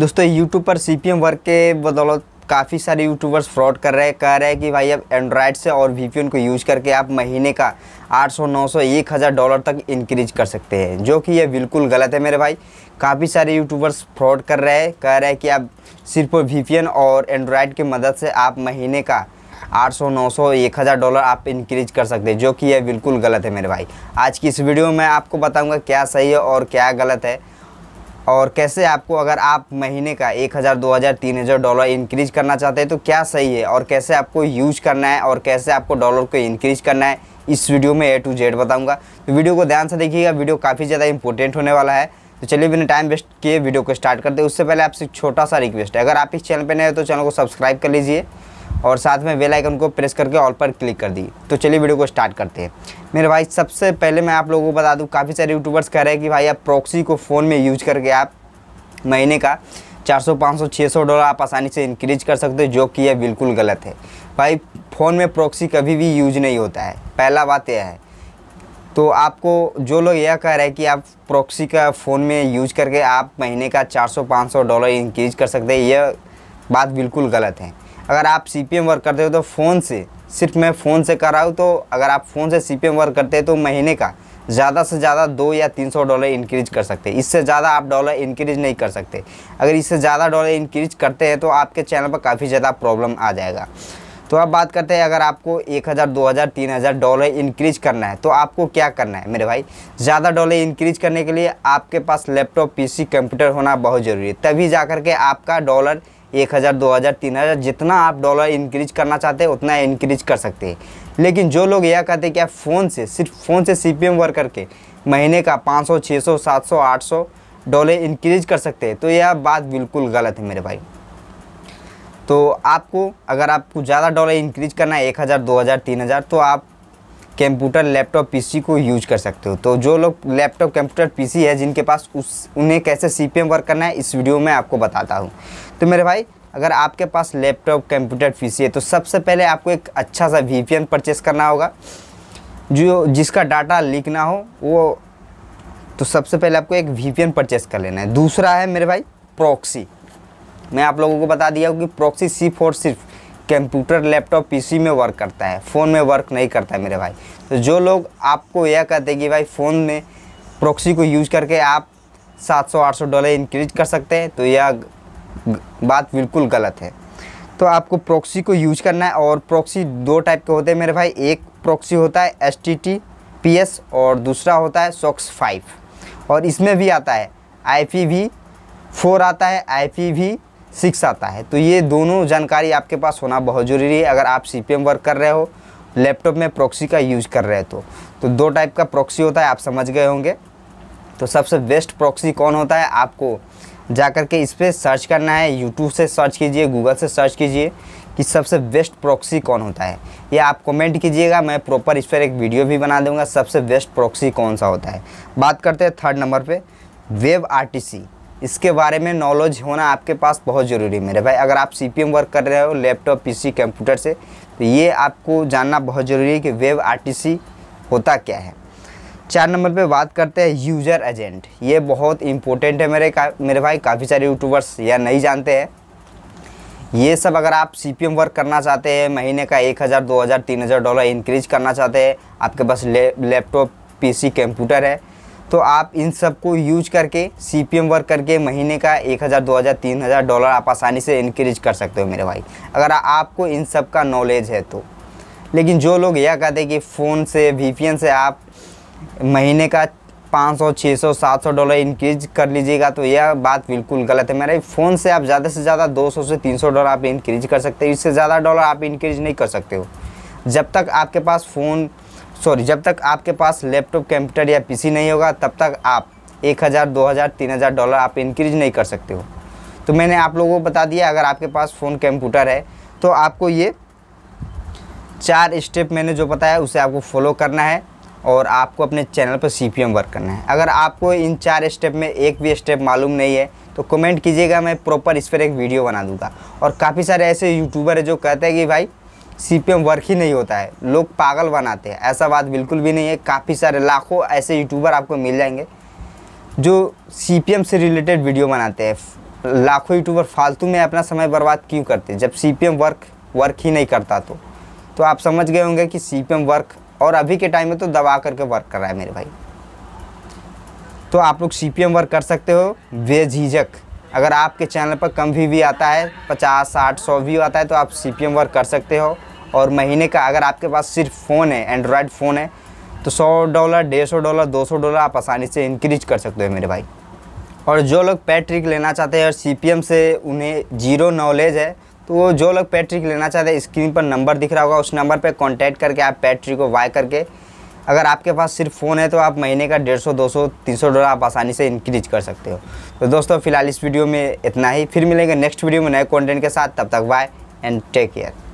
दोस्तों यूट्यूब पर C P work के बदौलत काफ़ी सारे यूट्यूबर्स फ्रॉड कर रहे हैं कह रहे हैं कि भाई अब एंड्रॉयड से और वी को यूज़ करके आप महीने का 800, 900, 1000 डॉलर तक इंक्रीज कर सकते हैं जो कि ये बिल्कुल गलत है मेरे भाई काफ़ी सारे यूट्यूबर्स फ्रॉड कर रहे हैं कह रहे हैं कि आप सिर्फ वी और एंड्रॉयड की मदद से आप महीने का 800, 900, 1000 डॉलर आप इंक्रीज कर सकते हैं जो कि यह बिल्कुल गलत है मेरे भाई आज की इस वीडियो में मैं आपको बताऊंगा क्या सही है और क्या गलत है और कैसे आपको अगर आप महीने का एक हज़ार दो हज़ार तीन हज़ार डॉलर इंक्रीज करना चाहते हैं तो क्या सही है और कैसे आपको यूज करना है और कैसे आपको डॉलर को इंक्रीज करना है इस वीडियो में ए टू जेड बताऊंगा तो वीडियो को ध्यान से देखिएगा वीडियो काफ़ी ज़्यादा इंपॉर्टेंट होने वाला है तो चलिए बिना टाइम वेस्ट किए वीडियो को स्टार्ट करते हैं उससे पहले आपसे छोटा सा रिक्वेस्ट है अगर आप इस चैनल पर नए हो तो चैनल को सब्सक्राइब कर लीजिए और साथ में वेलाइकन आइकन को प्रेस करके ऑल पर क्लिक कर दी तो चलिए वीडियो को स्टार्ट करते हैं मेरे भाई सबसे पहले मैं आप लोगों को बता दूँ काफ़ी सारे यूट्यूबर्स कह रहे हैं कि भाई आप प्रॉक्सी को फ़ोन में यूज करके आप महीने का 400, 500, 600 डॉलर आप आसानी से इंक्रीज कर सकते हो जो कि यह बिल्कुल गलत है भाई फ़ोन में प्रॉक्सी कभी भी यूज नहीं होता है पहला बात यह है तो आपको जो लोग यह कह रहे हैं कि आप प्रॉक्सी का फ़ोन में यूज करके आप महीने का 400, 500 डॉलर इंक्रीज कर सकते हैं यह बात बिल्कुल गलत है अगर आप सी पी एम वर्क करते हो तो फ़ोन से सिर्फ मैं फ़ोन से कर रहा हूँ तो अगर आप फ़ोन से सी पी एम वर्क करते हैं तो महीने का ज़्यादा से ज़्यादा दो या तीन सौ डॉलर इंक्रीज कर सकते हैं इससे ज़्यादा आप डॉलर इंक्रीज नहीं कर सकते अगर इससे ज़्यादा डॉलर इंक्रीज करते हैं तो आपके चैनल पर काफ़ी ज़्यादा प्रॉब्लम आ जाएगा तो अब बात करते हैं अगर आपको एक हज़ार दो हज़ार तीन हज़ार डॉलर इंक्रीज करना है तो आपको क्या करना है मेरे भाई ज़्यादा डॉलर इंक्रीज करने के लिए आपके पास लैपटॉप पीसी कंप्यूटर होना बहुत ज़रूरी है तभी जा के आपका डॉलर एक हज़ार दो हज़ार तीन हज़ार जितना आप डॉलर इंक्रीज करना चाहते हैं उतना इंक्रीज कर सकते हैं लेकिन जो लोग यह कहते हैं कि आप फ़ोन से सिर्फ फ़ोन से सी पी एम वर्क करके महीने का पाँच सौ छः सौ सात सौ आठ सौ डॉलर इंक्रीज कर सकते हैं तो यह बात बिल्कुल गलत है मेरे भाई तो आपको अगर आपको ज़्यादा डॉलर इंक्रीज करना है एक हज़ार दो हज़ार तीन हज़ार तो आप कंप्यूटर लैपटॉप पीसी को यूज कर सकते हो तो जो लोग लैपटॉप कंप्यूटर पीसी है जिनके पास उस उन्हें कैसे सी वर्क करना है इस वीडियो में आपको बताता हूँ तो मेरे भाई अगर आपके पास लैपटॉप कंप्यूटर पीसी है तो सबसे पहले आपको एक अच्छा सा वी परचेस करना होगा जो जिसका डाटा लीक ना हो वो तो सबसे पहले आपको एक वी परचेस कर लेना है दूसरा है मेरे भाई प्रॉक्सी मैं आप लोगों को बता दिया हूँ कि प्रॉक्सी सिर्फ और सिर्फ कंप्यूटर लैपटॉप पीसी में वर्क करता है फ़ोन में वर्क नहीं करता है मेरे भाई तो जो लोग आपको यह कहते हैं कि भाई फ़ोन में प्रोक्सी को यूज करके आप 700-800 डॉलर इंक्रीज कर सकते हैं तो यह बात बिल्कुल गलत है तो आपको प्रोक्सी को यूज करना है और प्रोक्सी दो टाइप के होते हैं मेरे भाई एक प्रोक्सी होता है S T T P S और दूसरा होता है सॉक्स फाइव और इसमें भी आता है आई पी फोर आता है आई पी भी सिक्स आता है तो ये दोनों जानकारी आपके पास होना बहुत ज़रूरी है अगर आप सी वर्क कर रहे हो लैपटॉप में प्रॉक्सी का यूज़ कर रहे हो तो, तो दो टाइप का प्रॉक्सी होता है आप समझ गए होंगे तो सबसे बेस्ट प्रॉक्सी कौन होता है आपको जा कर के इस पर सर्च करना है यूट्यूब से सर्च कीजिए गूगल से सर्च कीजिए कि सबसे बेस्ट प्रॉक्सी कौन होता है ये आप कमेंट कीजिएगा मैं प्रॉपर इस पर एक वीडियो भी बना दूंगा सबसे बेस्ट प्रॉक्सी कौन सा होता है बात करते हैं थर्ड नंबर पे वेब आरटीसी इसके बारे में नॉलेज होना आपके पास बहुत ज़रूरी है मेरे भाई अगर आप सी वर्क कर रहे हो लैपटॉप पीसी कंप्यूटर से तो ये आपको जानना बहुत ज़रूरी है कि वेब आरटीसी होता क्या है चार नंबर पे बात करते हैं यूज़र एजेंट ये बहुत इंपॉर्टेंट है मेरे का मेरे भाई काफ़ी सारे यूट्यूबर्स या नहीं जानते हैं ये सब अगर आप सी पी एम वर्क करना चाहते हैं महीने का एक हज़ार दो हज़ार तीन हज़ार डॉलर इंक्रीज करना चाहते हैं आपके पास लैपटॉप पीसी कंप्यूटर है तो आप इन सब को यूज करके सी पी वर्क करके महीने का एक हज़ार दो हज़ार तीन हज़ार डॉलर आप आसानी से इनक्रीज कर सकते हो मेरे भाई अगर आपको इन सब का नॉलेज है तो लेकिन जो लोग यह कहते हैं कि फ़ोन से वी से आप महीने का 500, 600, 700 डॉलर इंक्रीज कर लीजिएगा तो यह बात बिल्कुल गलत है मेरे फ़ोन से आप ज़्यादा से ज़्यादा सौ से सौ डॉलर आप इंक्रीज कर सकते हो इससे ज़्यादा डॉलर आप इंक्रीज नहीं कर सकते हो जब तक आपके पास फ़ोन सॉरी जब तक आपके पास लैपटॉप कंप्यूटर या पीसी नहीं होगा तब तक आप एक हज़ार दो हज़ार तीन हज़ार डॉलर आप इंक्रीज नहीं कर सकते हो तो मैंने आप लोगों को बता दिया अगर आपके पास फ़ोन कंप्यूटर है तो आपको ये चार स्टेप मैंने जो बताया उसे आपको फॉलो करना है और आपको अपने चैनल पर सी पी एम वर्क करना है अगर आपको इन चार स्टेप में एक भी स्टेप मालूम नहीं है तो कमेंट कीजिएगा मैं प्रॉपर इस पर एक वीडियो बना दूंगा और काफ़ी सारे ऐसे यूट्यूबर है जो कहते हैं कि भाई सीपीएम वर्क ही नहीं होता है लोग पागल बनाते हैं ऐसा बात बिल्कुल भी नहीं है काफ़ी सारे लाखों ऐसे यूट्यूबर आपको मिल जाएंगे जो सीपीएम से रिलेटेड वीडियो बनाते हैं लाखों यूट्यूबर फालतू में अपना समय बर्बाद क्यों करते हैं जब सीपीएम वर्क वर्क ही नहीं करता तो तो आप समझ गए होंगे कि सी वर्क और अभी के टाइम में तो दबा करके वर्क कर रहा है मेरे भाई तो आप लोग सी वर्क कर सकते हो बेझिझक अगर आपके चैनल पर कम भी, भी आता है पचास साठ सौ भी आता है तो आप सी वर्क कर सकते हो और महीने का अगर आपके पास सिर्फ फ़ोन है एंड्रॉयड फ़ोन है तो सौ डॉलर डेढ़ सौ डॉलर दो सौ डॉलर आप आसानी से इंक्रीज कर सकते हो मेरे भाई और जो लोग पैट्रिक लेना चाहते हैं और सी से उन्हें जीरो नॉलेज है तो वो जो लोग पैट्रिक लेना चाहते हैं स्क्रीन पर नंबर दिख रहा होगा उस नंबर पर कॉन्टैक्ट करके आप पैट्रिक को वाई करके अगर आपके पास सिर्फ फ़ोन है तो आप महीने का डेढ़ सौ दो सौ तीन सौ डॉलर आप आसानी से इंक्रीज कर सकते हो तो दोस्तों फिलहाल इस वीडियो में इतना ही फिर मिलेंगे नेक्स्ट वीडियो में नए कॉन्टेंट के साथ तब तक बाय एंड टेक केयर